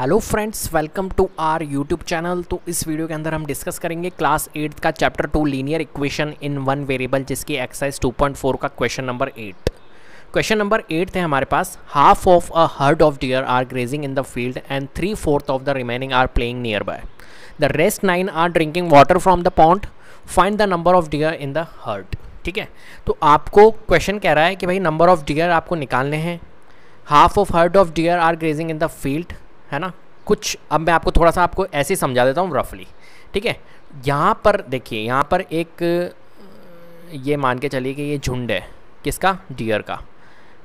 hello friends welcome to our YouTube channel तो इस video के अंदर हम डिस्कस करेंगे क्लास एट का chapter two linear equation in one variable जिसकी एक्सरसाइज 2.4 का question number eight question number eight है हमारे पास half of a herd of deer are grazing in the field and three fourth of the remaining are playing nearby the rest nine are drinking water from the pond find the number of deer in the herd ठीक है तो आपको question कह रहा है कि भाई number of dear आपको निकालने हैं half of herd of deer are grazing in the field है ना कुछ अब मैं आपको थोड़ा सा आपको ऐसे समझा देता हूँ रफली ठीक है यहाँ पर देखिए यहाँ पर एक ये मान के चलिए कि ये झुंड है किसका डियर का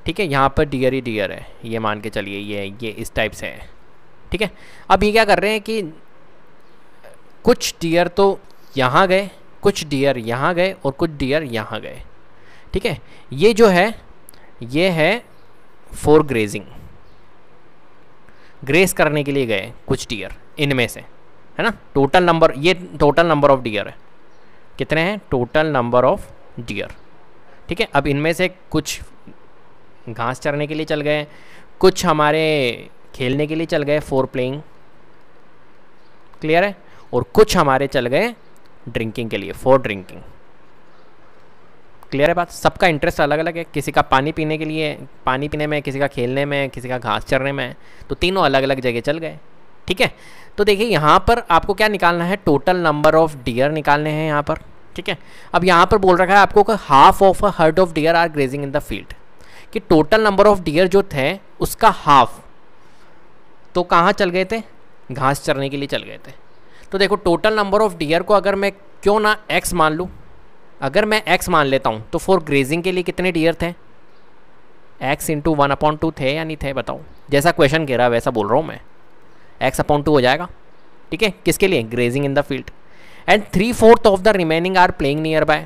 ठीक है यहाँ पर डियर ही डियर है ये मान के चलिए ये ये इस टाइप से है ठीक है अब ये क्या कर रहे हैं कि कुछ डियर तो यहाँ गए कुछ डियर यहाँ गए और कुछ डियर यहाँ गए ठीक है ये जो है ये है फॉर ग्रेजिंग ग्रेस करने के लिए गए कुछ डियर इनमें से है ना टोटल नंबर ये टोटल नंबर ऑफ डियर है कितने हैं टोटल नंबर ऑफ डियर ठीक है अब इनमें से कुछ घास चरने के लिए चल गए कुछ हमारे खेलने के लिए चल गए फोर प्लेइंग क्लियर है और कुछ हमारे चल गए ड्रिंकिंग के लिए फोर ड्रिंकिंग क्लियर है बात सबका इंटरेस्ट अलग अलग है किसी का पानी पीने के लिए पानी पीने में किसी का खेलने में किसी का घास चरने में तो तीनों अलग अलग जगह चल गए ठीक है तो देखिए यहाँ पर आपको क्या निकालना है टोटल नंबर ऑफ डियर निकालने हैं यहाँ पर ठीक है अब यहाँ पर बोल रखा है आपको half of a herd of deer are grazing in the field कि टोटल नंबर ऑफ डियर जो थे उसका हाफ तो कहाँ चल गए थे घास चरने के लिए चल गए थे तो देखो टोटल नंबर ऑफ डियर को अगर मैं क्यों ना एक्स मान लूँ अगर मैं एक्स मान लेता हूँ तो फॉर ग्रेजिंग के लिए कितने डियर थे x into one upon two थे या नहीं थे बताओ जैसा क्वेश्चन कह रहा है वैसा बोल रहा हूँ मैं एक्स अपॉइंट टू हो जाएगा ठीक है किसके लिए grazing in the field and three fourth of the remaining are playing nearby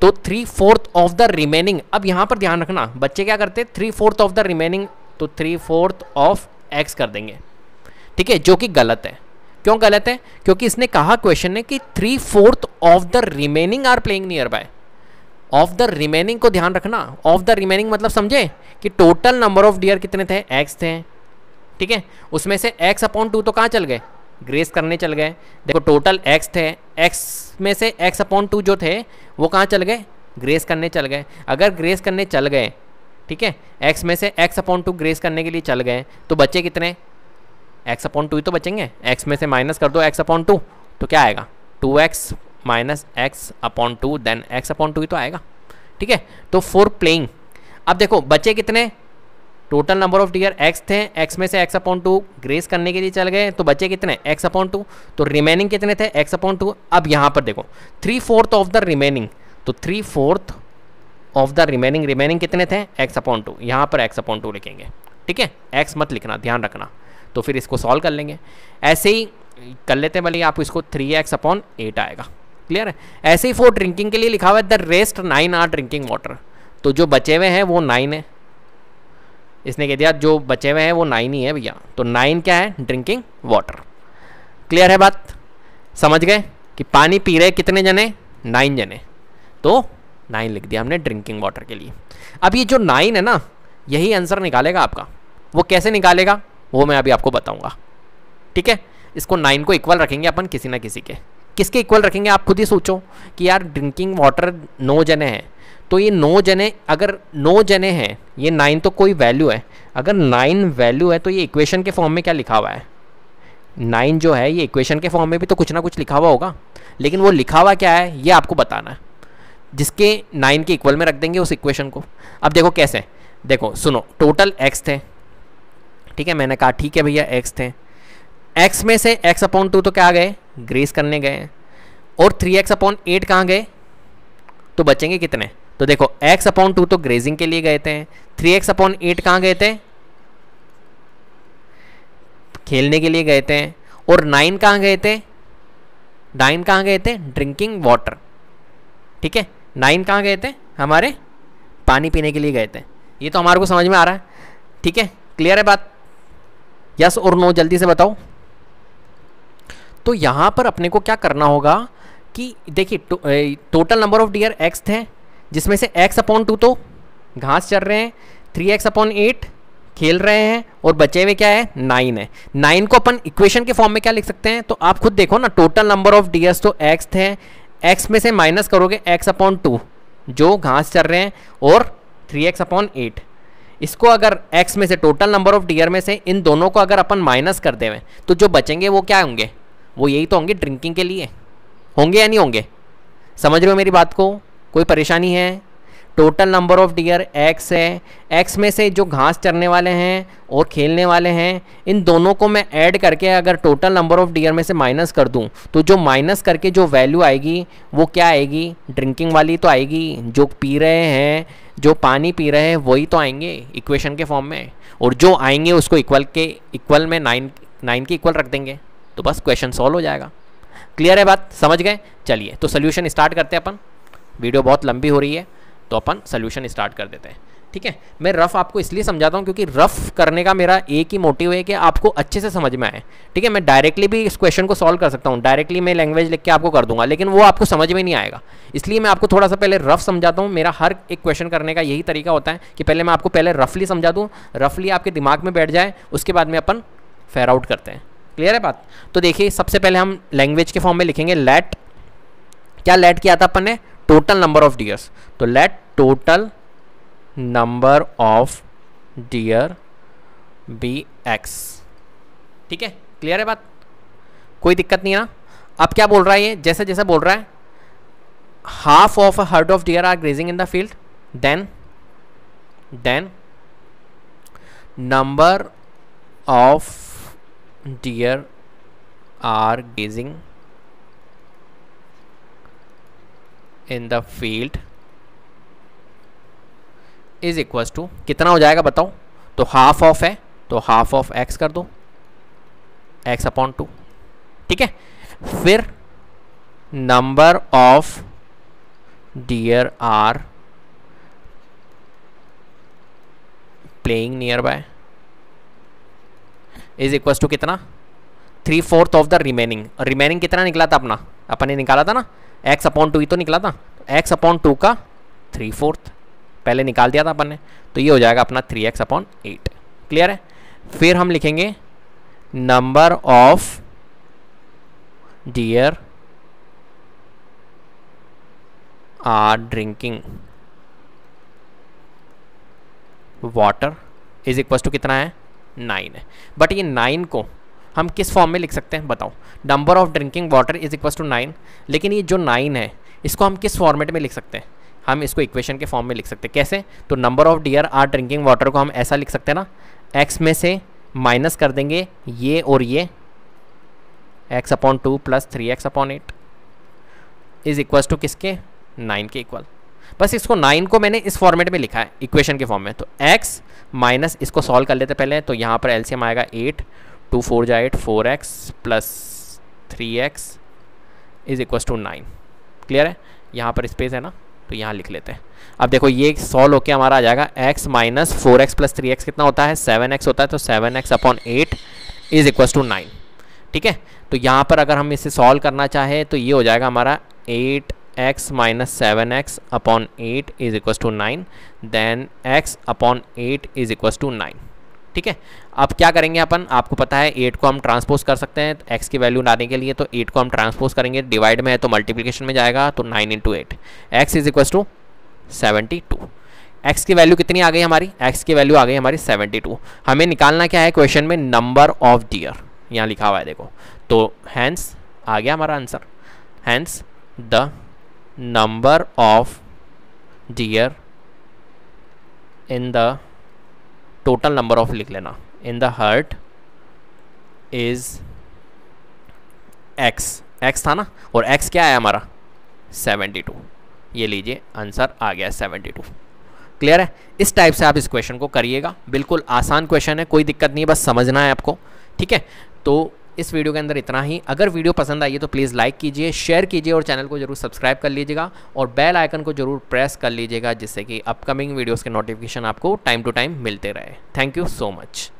तो three fourth of the remaining अब यहाँ पर ध्यान रखना बच्चे क्या करते हैं three fourth of the remaining तो थ्री फोर्थ ऑफ एक्स कर देंगे ठीक है जो कि गलत है क्यों गलत है क्योंकि इसने कहा क्वेश्चन ने कि three fourth of the remaining are playing nearby of the remaining को ध्यान रखना ऑफ द रिमेनिंग मतलब समझे कि टोटल नंबर ऑफ डियर कितने थे एक्स थे ठीक है उसमें से एक्स अपॉन टू तो कहाँ चल गए ग्रेस करने चल गए देखो टोटल एक्स थे एक्स में से एक्स अपॉन टू जो थे वो कहाँ चल गए ग्रेस करने चल गए अगर ग्रेस करने चल गए ठीक है एक्स में से एक्स अपॉन टू ग्रेस करने के लिए चल गए तो बच्चे कितने एक्स अपॉन टू ही तो बचेंगे एक्स में से माइनस कर दो एक्स अपॉन टू तो क्या आएगा two x minus x upon two then x upon two ही तो आएगा ठीक है तो फोर प्लेइंग अब देखो बचे कितने total number of deer x थे एक्स में से एक्स अपॉन टू ग्रेस करने के लिए चल गए तो बचे कितने एक्स अपॉन टू तो रिमेनिंग कितने थे एक्स अपॉन टू अब यहाँ पर देखो three fourth of the remaining तो three fourth of the remaining remaining कितने थे एक्स अपॉन टू यहाँ पर एक्स अपॉन टू लिखेंगे ठीक है एक्स मत लिखना ध्यान रखना तो फिर इसको सॉल्व कर लेंगे ऐसे ही कर लेते हैं भले आपको इसको थ्री एक्स अपॉन एट आएगा क्लियर है ऐसे ही फोर ड्रिंकिंग के लिए लिखा हुआ है the rest nine are drinking water तो जो बचे हुए हैं वो नाइन है इसने कह दिया जो बचे हुए हैं वो नाइन ही है भैया तो नाइन क्या है ड्रिंकिंग वाटर क्लियर है बात समझ गए कि पानी पी रहे कितने जने नाइन जने तो नाइन लिख दिया हमने ड्रिंकिंग वाटर के लिए अब ये जो नाइन है ना यही आंसर निकालेगा आपका वो कैसे निकालेगा वो मैं अभी आपको बताऊँगा ठीक है इसको नाइन को इक्वल रखेंगे अपन किसी ना किसी के किसके इक्वल रखेंगे आप खुद ही सोचो कि यार ड्रिंकिंग वाटर नौ जने हैं तो ये नौ जने अगर नौ जने हैं ये नाइन तो कोई वैल्यू है अगर नाइन वैल्यू है तो ये इक्वेशन के फॉर्म में क्या लिखा हुआ है नाइन जो है ये इक्वेशन के फॉर्म में भी तो कुछ ना कुछ लिखा हुआ होगा लेकिन वो लिखा हुआ क्या है ये आपको बताना है जिसके नाइन के इक्वल में रख देंगे उस इक्वेशन को अब देखो कैसे देखो सुनो टोटल एक्स थे ठीक है मैंने कहा ठीक है भैया एक्स थे एक्स में से एक्स अपॉन टू तो क्या गए ग्रेस करने गए और थ्री एक्स अपॉन एट कहाँ गए तो बचेंगे कितने तो देखो एक्स अपॉन टू तो ग्रेजिंग के लिए गए थे थ्री एक्स अपॉन एट कहाँ गए थे खेलने के लिए गए थे और नाइन कहाँ गए थे नाइन कहाँ गए थे ड्रिंकिंग वाटर ठीक है नाइन कहाँ गए थे हमारे पानी पीने के लिए गए थे ये तो हमारे को समझ में आ रहा है ठीक है क्लियर है बात यस और नो जल्दी से बताओ तो यहाँ पर अपने को क्या करना होगा कि देखिए टो, total number of deer x थे जिसमें से एक्स अपॉन टू तो घास चल रहे हैं थ्री एक्स अपॉन एट खेल रहे हैं और बचे हुए क्या है नाइन है नाइन को अपन इक्वेशन के फॉर्म में क्या लिख सकते हैं तो आप खुद देखो ना टोटल नंबर ऑफ डियर्स तो एक्स थे एक्स में से माइनस करोगे एक्स अपॉन टू जो घास चल रहे हैं और थ्री एक्स अपॉन एट इसको अगर x में से टोटल नंबर ऑफ डियर में से इन दोनों को अगर अपन माइनस कर देवें तो जो बचेंगे वो क्या होंगे वो यही तो होंगे ड्रिंकिंग के लिए होंगे या नहीं होंगे समझ रहे हो मेरी बात को कोई परेशानी है total number of deer x है एक्स में से जो घास चरने वाले हैं और खेलने वाले हैं इन दोनों को मैं ऐड करके अगर टोटल नंबर ऑफ डियर में से माइनस कर दूं तो जो माइनस करके जो वैल्यू आएगी वो क्या आएगी ड्रिंकिंग वाली तो आएगी जो पी रहे हैं जो पानी पी रहे हैं वही तो आएंगे इक्वेशन के फॉर्म में और जो आएंगे उसको इक्वल के इक्वल में नाइन नाइन के इक्वल रख देंगे तो बस क्वेश्चन सॉल्व हो जाएगा क्लियर है बात समझ गए चलिए तो सोल्यूशन स्टार्ट करते हैं अपन वीडियो बहुत लंबी हो रही है तो अपन सोल्यूशन स्टार्ट कर देते हैं ठीक है मैं रफ़ आपको इसलिए समझाता हूँ क्योंकि रफ़ करने का मेरा एक ही मोटिव है कि आपको अच्छे से समझ में आए ठीक है मैं डायरेक्टली भी इस क्वेश्चन को सॉल्व कर सकता हूँ डायरेक्टली मैं लैंग्वेज लिख के आपको कर दूंगा लेकिन वो आपको समझ में नहीं आएगा इसलिए मैं आपको थोड़ा सा पहले रफ़ समझाता हूँ मेरा हर एक क्वेश्चन करने का यही तरीका होता है कि पहले मैं आपको पहले रफली समझा दूँ रफली आपके दिमाग में बैठ जाए उसके बाद में अपन फेयर आउट करते हैं क्लियर है बात तो देखिए सबसे पहले हम लैंग्वेज के फॉर्म में लिखेंगे लेट क्या लेट किया था अपन ने टोटल नंबर ऑफ डियर्स तो let total number of deer be x ठीक है क्लियर है बात कोई दिक्कत नहीं है ना अब क्या बोल रहा है ये जैसे जैसे बोल रहा है half of herd of deer are grazing in the field then then number of deer are grazing in the field is equals to कितना हो जाएगा बताओ तो हाफ ऑफ है तो हाफ ऑफ एक्स कर दो एक्स अपॉन टू ठीक है फिर number of deer are playing nearby is equals to कितना three fourth of the remaining remaining कितना निकला था अपना अपन ने निकाला था ना एक्स अपॉन टू ही तो निकला था एक्स अपॉन टू का थ्री फोर्थ पहले निकाल दिया था अपन ने तो ये हो जाएगा अपना three x upon eight clear है फिर हम लिखेंगे number of deer are drinking water is equal to कितना है नाइन है बट ये नाइन को हम किस फॉर्म में लिख सकते हैं बताओ number of drinking water is equal to nine लेकिन ये जो नाइन है इसको हम किस फॉर्मेट में लिख सकते हैं हम इसको इक्वेशन के फॉर्म में लिख सकते हैं कैसे तो number of deer are drinking water को हम ऐसा लिख सकते हैं ना एक्स में से माइनस कर देंगे ये और ये x upon two plus three x upon eight is equal to किसके नाइन के इक्वल बस इसको नाइन को मैंने इस फॉर्मेट में लिखा है इक्वेशन के फॉर्म में तो एक्स माइनस इसको सॉल्व कर लेते पहले तो यहाँ पर एल्सियम आएगा एट टू फोर जा eight four x plus three x is equals to nine clear है यहाँ पर स्पेस है ना तो यहाँ लिख लेते हैं अब देखो ये सॉल्व होके हमारा आ जाएगा x minus four x plus three x कितना होता है सेवन एक्स होता है तो seven x upon eight is equals to nine ठीक है तो यहाँ पर अगर हम इसे सॉल्व करना चाहें तो ये हो जाएगा हमारा eight x minus seven x upon eight is equals to nine then x upon eight is equals to nine ठीक है अब क्या करेंगे अपन आपको पता है एट को हम ट्रांसपोज कर सकते हैं तो एक्स की वैल्यू लाने के लिए तो एट को हम ट्रांसपोज करेंगे डिवाइड में है तो मल्टीप्लीकेशन में जाएगा तो nine into eight x is equal to seventy two x की वैल्यू कितनी आ गई हमारी एक्स की वैल्यू आ गई हमारी सेवेंटी टू हमें निकालना क्या है क्वेश्चन में नंबर ऑफ डियर यहाँ लिखा हुआ है देखो तो हैंस आ गया हमारा answer hence the number of deer in the total number of लिख लेना in the herd is x x था ना और एक्स क्या है हमारा 72 ये लीजिए आंसर आ गया 72 क्लियर है इस टाइप से आप इस क्वेश्चन को करिएगा बिल्कुल आसान क्वेश्चन है कोई दिक्कत नहीं है बस समझना है आपको ठीक है तो इस वीडियो के अंदर इतना ही अगर वीडियो पसंद आई है तो प्लीज़ लाइक कीजिए शेयर कीजिए और चैनल को जरूर सब्सक्राइब कर लीजिएगा और बेल आइकन को जरूर प्रेस कर लीजिएगा जिससे कि अपकमिंग वीडियोज़ के नोटिफिकेशन आपको टाइम टू टाइम मिलते रहे थैंक यू सो मच